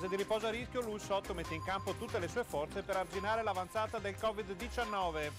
fase di riposo a rischio, Lussotto mette in campo tutte le sue forze per arginare l'avanzata del Covid-19.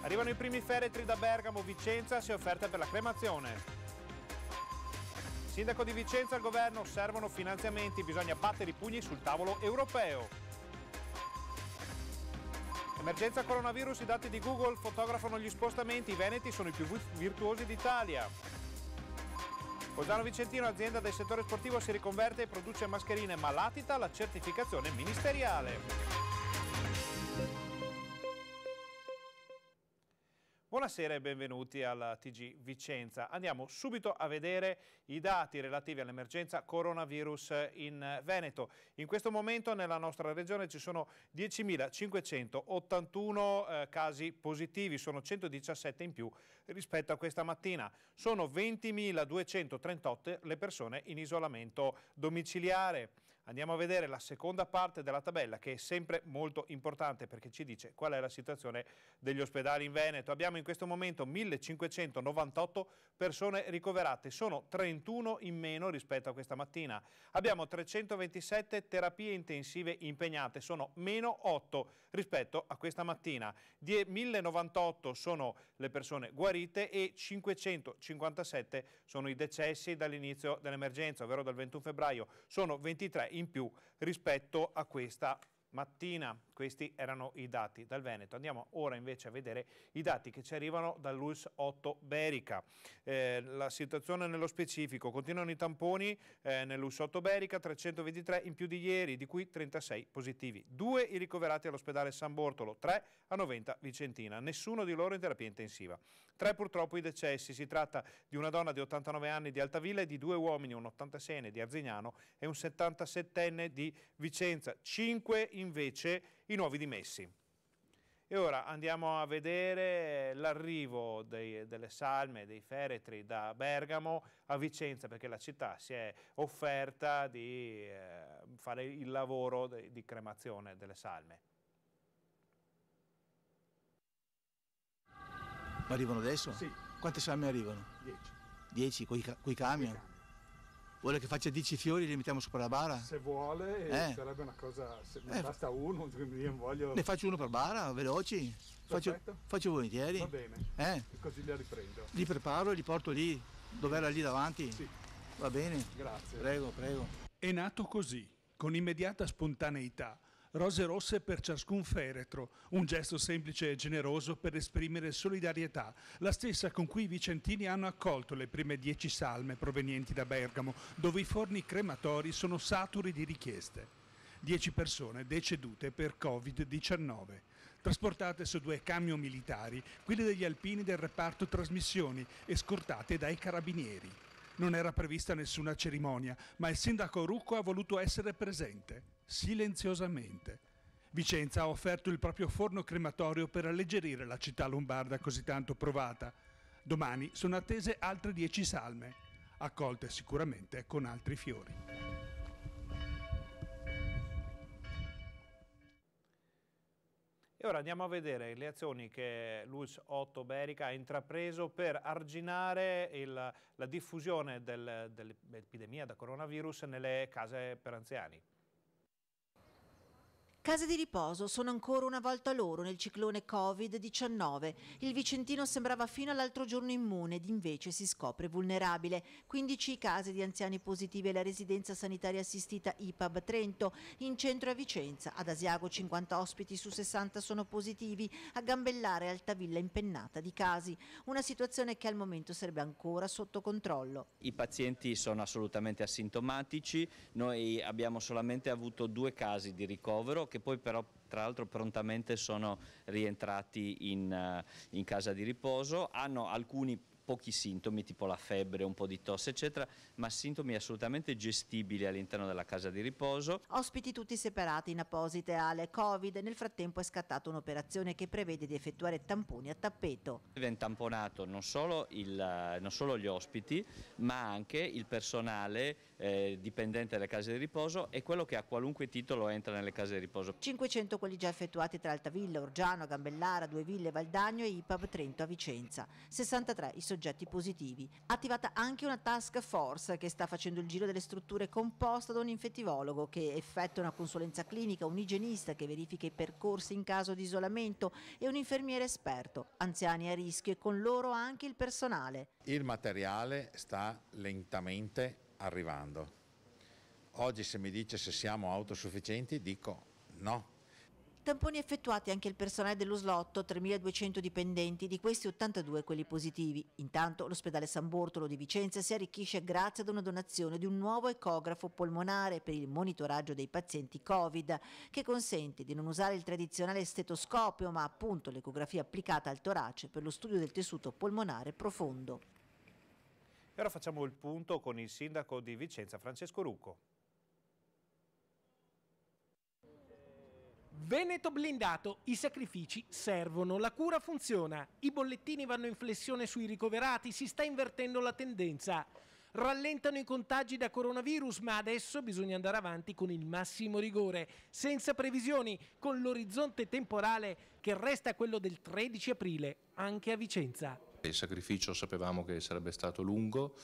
Arrivano i primi feretri da Bergamo, Vicenza si è offerta per la cremazione. Sindaco di Vicenza al governo servono finanziamenti, bisogna battere i pugni sul tavolo europeo. Emergenza coronavirus, i dati di Google fotografano gli spostamenti, i veneti sono i più virtuosi d'Italia. Cosano Vicentino, azienda del settore sportivo, si riconverte e produce mascherine, ma latita la certificazione ministeriale. Buonasera e benvenuti alla TG Vicenza. Andiamo subito a vedere i dati relativi all'emergenza coronavirus in Veneto. In questo momento nella nostra regione ci sono 10.581 eh, casi positivi, sono 117 in più rispetto a questa mattina. Sono 20.238 le persone in isolamento domiciliare. Andiamo a vedere la seconda parte della tabella che è sempre molto importante perché ci dice qual è la situazione degli ospedali in Veneto. Abbiamo in questo momento 1598 persone ricoverate, sono 31 in meno rispetto a questa mattina. Abbiamo 327 terapie intensive impegnate, sono meno 8 rispetto a questa mattina. 1098 sono le persone guarite e 557 sono i decessi dall'inizio dell'emergenza, ovvero dal 21 febbraio. Sono 23 in più rispetto a questa mattina. Questi erano i dati dal Veneto. Andiamo ora invece a vedere i dati che ci arrivano dall'ULS 8 Berica. Eh, la situazione nello specifico, continuano i tamponi eh, nell'ULS 8 Berica, 323 in più di ieri, di cui 36 positivi. Due i ricoverati all'ospedale San Bortolo, 3 a 90 Vicentina, nessuno di loro in terapia intensiva. Tre purtroppo i decessi, si tratta di una donna di 89 anni di Altavilla e di due uomini, un 86enne di Arzignano e un 77enne di Vicenza. 5 in invece i nuovi dimessi. E ora andiamo a vedere l'arrivo delle salme, dei feretri da Bergamo a Vicenza, perché la città si è offerta di eh, fare il lavoro di cremazione delle salme. Arrivano adesso? Sì. Quante salme arrivano? Dieci. Dieci, con i camion? Vuole che faccia 10 fiori e li mettiamo sopra la bara? Se vuole, eh. eh sarebbe una cosa. Se eh. basta uno, io voglio. Ne faccio uno per bara, veloci. Faccio, faccio, volentieri. Va bene. Eh. Così li riprendo. Li preparo e li porto lì, Dove era lì davanti. Sì. Va bene. Grazie. Prego, prego. È nato così, con immediata spontaneità rose rosse per ciascun feretro, un gesto semplice e generoso per esprimere solidarietà, la stessa con cui i vicentini hanno accolto le prime dieci salme provenienti da Bergamo, dove i forni crematori sono saturi di richieste. Dieci persone decedute per Covid-19, trasportate su due camion militari, quelli degli alpini del reparto trasmissioni, escortate dai carabinieri. Non era prevista nessuna cerimonia, ma il sindaco Rucco ha voluto essere presente silenziosamente. Vicenza ha offerto il proprio forno crematorio per alleggerire la città lombarda così tanto provata. Domani sono attese altre dieci salme, accolte sicuramente con altri fiori. E ora andiamo a vedere le azioni che Luis Otto Berica ha intrapreso per arginare il, la diffusione del, dell'epidemia da coronavirus nelle case per anziani. Case di riposo sono ancora una volta loro nel ciclone Covid-19. Il Vicentino sembrava fino all'altro giorno immune ed invece si scopre vulnerabile. 15 casi di anziani positivi alla residenza sanitaria assistita IPAB Trento, in centro a Vicenza. Ad Asiago 50 ospiti su 60 sono positivi, a Gambellare alta villa impennata di casi. Una situazione che al momento sarebbe ancora sotto controllo. I pazienti sono assolutamente asintomatici, noi abbiamo solamente avuto due casi di ricovero che poi però tra l'altro prontamente sono rientrati in, eh, in casa di riposo, hanno alcuni pochi sintomi tipo la febbre, un po' di tosse eccetera, ma sintomi assolutamente gestibili all'interno della casa di riposo. Ospiti tutti separati in apposite ale Covid, nel frattempo è scattata un'operazione che prevede di effettuare tamponi a tappeto. Viene tamponato non solo, il, non solo gli ospiti ma anche il personale eh, dipendente dalle case di riposo e quello che a qualunque titolo entra nelle case di riposo. 500 quelli già effettuati tra Altavilla, Orgiano, Gambellara, Due Ville, Valdagno e IPAB Trento a Vicenza. 63 i soggetti soggetti positivi. Attivata anche una task force che sta facendo il giro delle strutture composta da un infettivologo che effettua una consulenza clinica, un igienista che verifica i percorsi in caso di isolamento e un infermiere esperto, anziani a rischio e con loro anche il personale. Il materiale sta lentamente arrivando. Oggi se mi dice se siamo autosufficienti dico no, Tamponi effettuati anche il personale dello slotto, 3.200 dipendenti, di questi 82 quelli positivi. Intanto l'ospedale San Bortolo di Vicenza si arricchisce grazie ad una donazione di un nuovo ecografo polmonare per il monitoraggio dei pazienti Covid, che consente di non usare il tradizionale stetoscopio, ma appunto l'ecografia applicata al torace per lo studio del tessuto polmonare profondo. E ora facciamo il punto con il sindaco di Vicenza, Francesco Rucco. Veneto blindato, i sacrifici servono, la cura funziona, i bollettini vanno in flessione sui ricoverati, si sta invertendo la tendenza. Rallentano i contagi da coronavirus, ma adesso bisogna andare avanti con il massimo rigore, senza previsioni, con l'orizzonte temporale che resta quello del 13 aprile, anche a Vicenza. Il sacrificio sapevamo che sarebbe stato lungo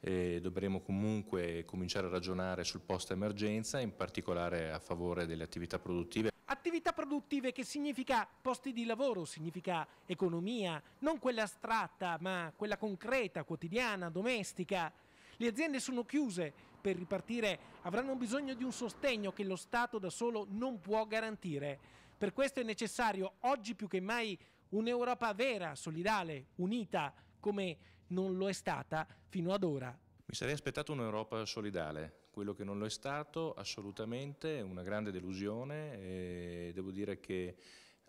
e dovremo comunque cominciare a ragionare sul post emergenza, in particolare a favore delle attività produttive attività produttive che significa posti di lavoro, significa economia, non quella astratta ma quella concreta, quotidiana, domestica. Le aziende sono chiuse, per ripartire avranno bisogno di un sostegno che lo Stato da solo non può garantire. Per questo è necessario oggi più che mai un'Europa vera, solidale, unita, come non lo è stata fino ad ora. Mi sarei aspettato un'Europa solidale, quello che non lo è stato assolutamente, una grande delusione e devo dire che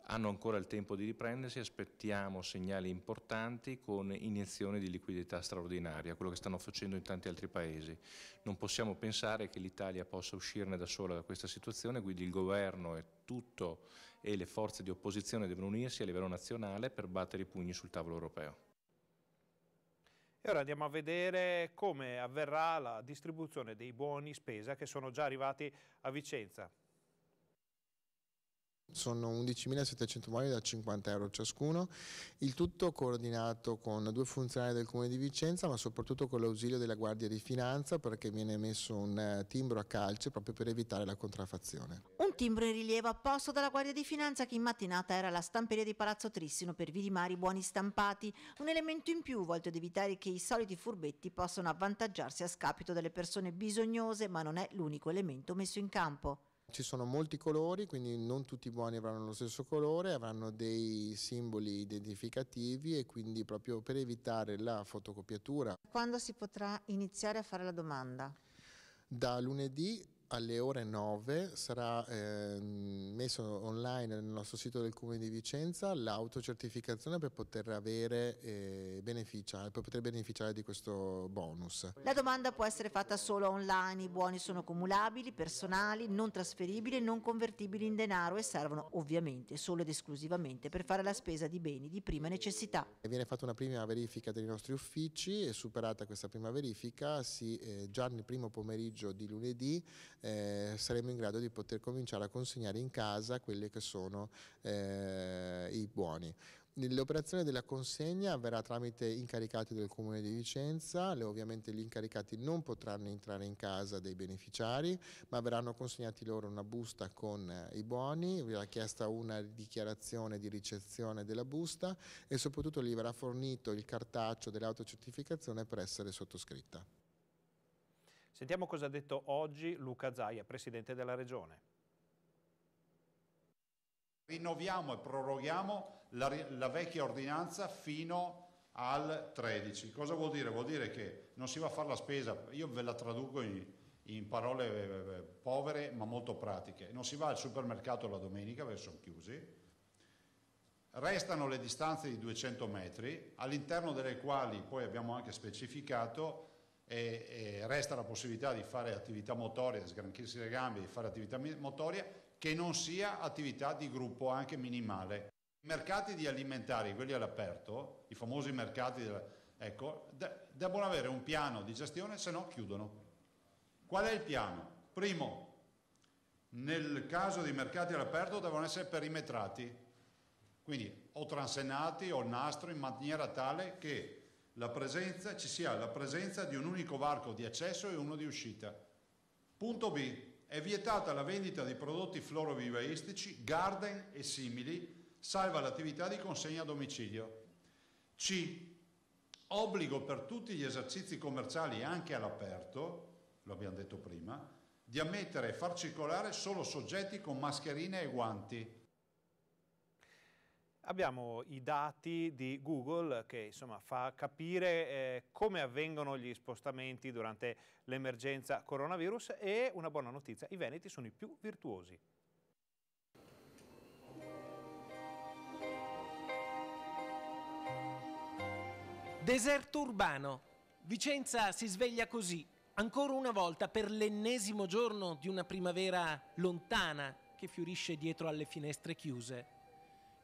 hanno ancora il tempo di riprendersi, aspettiamo segnali importanti con iniezioni di liquidità straordinaria, quello che stanno facendo in tanti altri paesi. Non possiamo pensare che l'Italia possa uscirne da sola da questa situazione, quindi il governo e tutto e le forze di opposizione devono unirsi a livello nazionale per battere i pugni sul tavolo europeo. E ora andiamo a vedere come avverrà la distribuzione dei buoni spesa che sono già arrivati a Vicenza. Sono 11.700 mobili da 50 euro ciascuno, il tutto coordinato con due funzionari del Comune di Vicenza ma soprattutto con l'ausilio della Guardia di Finanza perché viene messo un eh, timbro a calce proprio per evitare la contraffazione. Un timbro in rilievo apposto dalla Guardia di Finanza che in mattinata era la stamperia di Palazzo Trissino per vidi i buoni stampati, un elemento in più volto ad evitare che i soliti furbetti possano avvantaggiarsi a scapito delle persone bisognose ma non è l'unico elemento messo in campo. Ci sono molti colori, quindi non tutti i buoni avranno lo stesso colore, avranno dei simboli identificativi e quindi proprio per evitare la fotocopiatura. Quando si potrà iniziare a fare la domanda? Da lunedì alle ore 9 sarà eh, messo online nel nostro sito del Comune di Vicenza l'autocertificazione per poter, avere, eh, beneficiare, per poter beneficiare di questo bonus. La domanda può essere fatta solo online, i buoni sono cumulabili, personali, non trasferibili e non convertibili in denaro e servono ovviamente solo ed esclusivamente per fare la spesa di beni di prima necessità. Viene fatta una prima verifica dei nostri uffici e superata questa prima verifica si, eh, già nel primo pomeriggio di lunedì eh, saremo in grado di poter cominciare a consegnare in casa quelli che sono eh, i buoni. L'operazione della consegna avverrà tramite incaricati del Comune di Vicenza, ovviamente gli incaricati non potranno entrare in casa dei beneficiari, ma verranno consegnati loro una busta con eh, i buoni, verrà chiesta una dichiarazione di ricezione della busta e soprattutto gli verrà fornito il cartaccio dell'autocertificazione per essere sottoscritta. Sentiamo cosa ha detto oggi Luca Zaia, Presidente della Regione. Rinnoviamo e proroghiamo la, la vecchia ordinanza fino al 13. Cosa vuol dire? Vuol dire che non si va a fare la spesa, io ve la traduco in, in, parole eh, eh, povere ma molto pratiche, non si va al supermercato la domenica perché sono chiusi, restano le distanze di 200 metri all'interno delle quali poi abbiamo anche specificato e, e resta la possibilità di fare attività motoria, di sgranchirsi le gambe, di fare attività motoria che non sia attività di gruppo anche minimale. I mercati di alimentari, quelli all'aperto, i famosi mercati, ecco, devono avere un piano di gestione, se no chiudono. Qual è il piano? Primo, nel caso di mercati all'aperto devono essere perimetrati, quindi o transenati o il nastro in maniera tale che presenza, ci sia la presenza di un unico varco di accesso e uno di uscita. Punto B. È vietata la vendita di prodotti florovivaistici, garden e simili, salva l'attività di consegna a domicilio. C. Obbligo per tutti gli esercizi commerciali, anche all'aperto, lo abbiamo detto prima, di ammettere e far circolare solo soggetti con mascherine e guanti, abbiamo i dati di Google che insomma, fa capire eh, come avvengono gli spostamenti durante l'emergenza coronavirus e una buona notizia, i Veneti sono i più virtuosi. Deserto urbano. Vicenza si sveglia così, ancora una volta per l'ennesimo giorno di una primavera lontana che fiorisce dietro alle finestre chiuse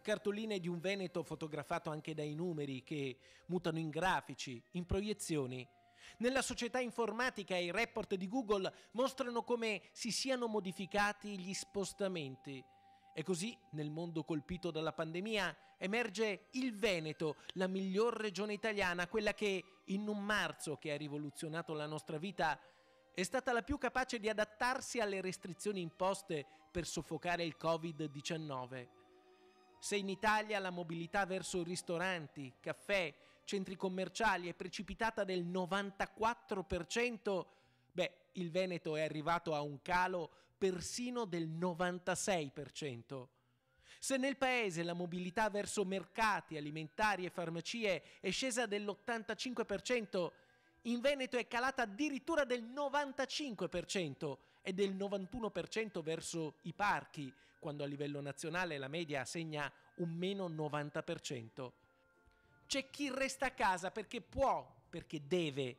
cartoline di un Veneto fotografato anche dai numeri che mutano in grafici, in proiezioni. Nella società informatica i report di Google mostrano come si siano modificati gli spostamenti. E così, nel mondo colpito dalla pandemia, emerge il Veneto, la miglior regione italiana, quella che, in un marzo che ha rivoluzionato la nostra vita, è stata la più capace di adattarsi alle restrizioni imposte per soffocare il Covid-19. Se in Italia la mobilità verso ristoranti, caffè, centri commerciali è precipitata del 94%, beh, il Veneto è arrivato a un calo persino del 96%. Se nel paese la mobilità verso mercati alimentari e farmacie è scesa dell'85%, in Veneto è calata addirittura del 95% e del 91% verso i parchi, quando a livello nazionale la media segna un meno 90%. C'è chi resta a casa perché può, perché deve,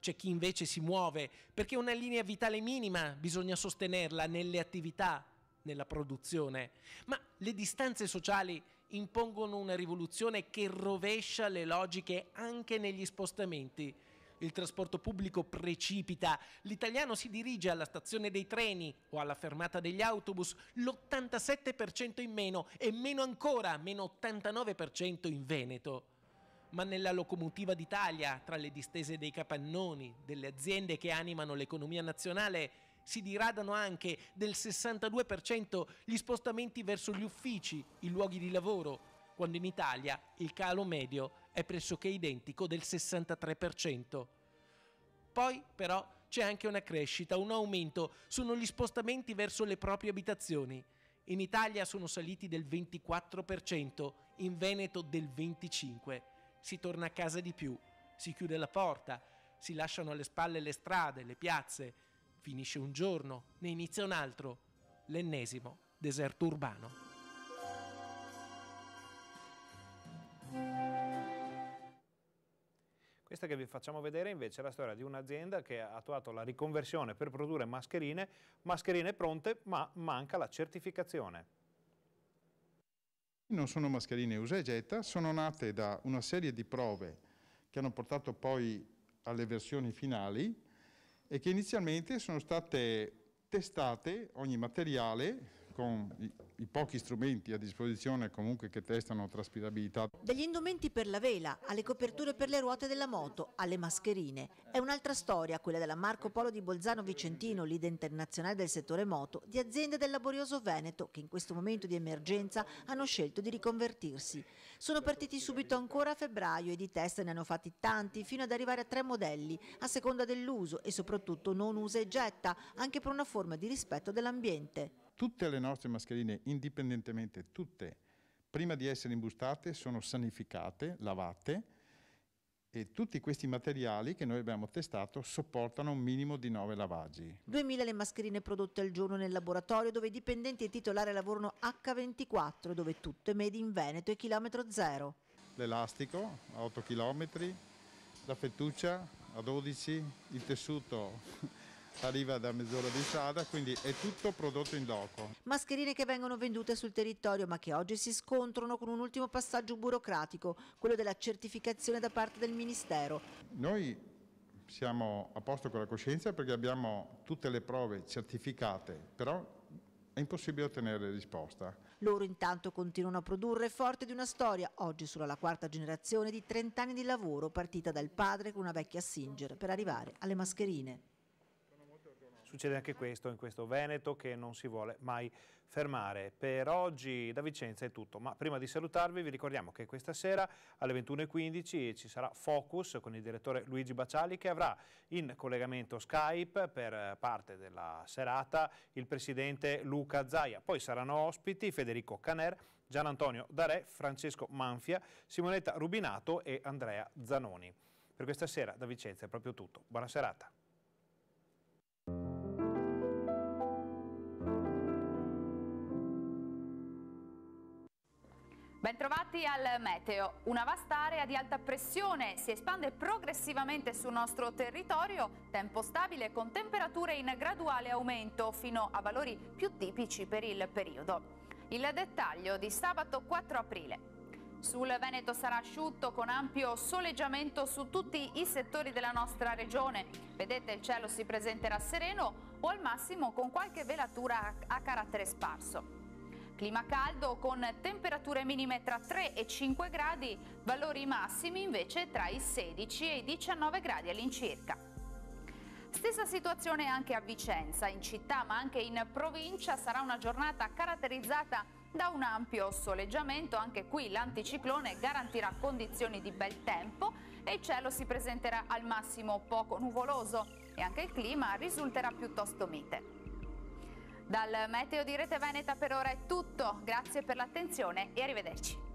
c'è chi invece si muove, perché una linea vitale minima bisogna sostenerla nelle attività, nella produzione. Ma le distanze sociali impongono una rivoluzione che rovescia le logiche anche negli spostamenti il trasporto pubblico precipita, l'italiano si dirige alla stazione dei treni o alla fermata degli autobus l'87% in meno e meno ancora, meno 89% in Veneto ma nella locomotiva d'Italia, tra le distese dei capannoni, delle aziende che animano l'economia nazionale, si diradano anche del 62% gli spostamenti verso gli uffici, i luoghi di lavoro, quando in Italia il calo medio è pressoché identico del 63%. Poi però c'è anche una crescita, un aumento, sono gli spostamenti verso le proprie abitazioni. In Italia sono saliti del 24%, in Veneto del 25%. Si torna a casa di più, si chiude la porta, si lasciano alle spalle le strade, le piazze. Finisce un giorno, ne inizia un altro, l'ennesimo deserto urbano. Questa che vi facciamo vedere invece è la storia di un'azienda che ha attuato la riconversione per produrre mascherine, mascherine pronte ma manca la certificazione. Non sono mascherine usa e getta, sono nate da una serie di prove che hanno portato poi alle versioni finali e che inizialmente sono state testate ogni materiale con i, i, pochi strumenti a disposizione comunque che testano traspirabilità. Dagli indumenti per la vela, alle coperture per le ruote della moto, alle mascherine. È un'altra storia quella della Marco Polo di Bolzano Vicentino, leader internazionale del settore moto, di aziende del laborioso Veneto che in questo momento di emergenza hanno scelto di riconvertirsi. Sono partiti subito ancora a febbraio e di test ne hanno fatti tanti fino ad arrivare a tre modelli, a seconda dell'uso e soprattutto non usa e getta, anche per una forma di rispetto dell'ambiente. Tutte le nostre mascherine, indipendentemente tutte, prima di essere imbustate, sono sanificate, lavate e tutti questi materiali che noi abbiamo testato sopportano un minimo di 9 lavaggi. 2000 le mascherine prodotte al giorno nel laboratorio dove i dipendenti e titolari lavorano H24 dove tutto è made in Veneto e chilometro zero. L'elastico a 8 km, la fettuccia a 12, il tessuto arriva da mezz'ora di strada, quindi è tutto prodotto in loco. Mascherine che vengono vendute sul territorio ma che oggi si scontrano con un ultimo passaggio burocratico, quello della certificazione da parte del Ministero. Noi siamo a posto con la coscienza perché abbiamo tutte le prove certificate, però è impossibile ottenere risposta. Loro intanto continuano a produrre forte di una storia, oggi solo la quarta generazione di 30 anni di lavoro partita dal padre con una vecchia Singer per arrivare alle mascherine. Succede anche questo in questo Veneto che non si vuole mai fermare. Per oggi da Vicenza è tutto, ma prima di salutarvi vi ricordiamo che questa sera alle 21.15 ci sarà Focus con il direttore Luigi Baciali che avrà in collegamento Skype per parte della serata il presidente Luca Zaia. Poi saranno ospiti Federico Caner, Gian Antonio Darè, Francesco Manfia, Simonetta Rubinato e Andrea Zanoni. Per questa sera da Vicenza è proprio tutto. Buona serata. bentrovati al meteo. Una vasta area di alta pressione si espande progressivamente sul nostro territorio, tempo stabile con temperature in graduale aumento fino a valori più tipici per il periodo. Il dettaglio di sabato 4 aprile. Sul Veneto sarà asciutto con ampio soleggiamento su tutti i settori della nostra regione. Vedete il cielo si presenterà sereno o al massimo con qualche velatura a carattere sparso. Clima caldo con temperature minime tra 3 e 5 gradi, valori massimi invece tra i 16 e i 19 gradi all'incirca. Stessa situazione anche a Vicenza, in città ma anche in provincia sarà una giornata caratterizzata da un ampio soleggiamento, anche qui l'anticiclone garantirà condizioni di bel tempo e il cielo si presenterà al massimo poco nuvoloso e anche il clima risulterà piuttosto mite. Dal meteo di Rete Veneta per ora è tutto, grazie per l'attenzione e arrivederci.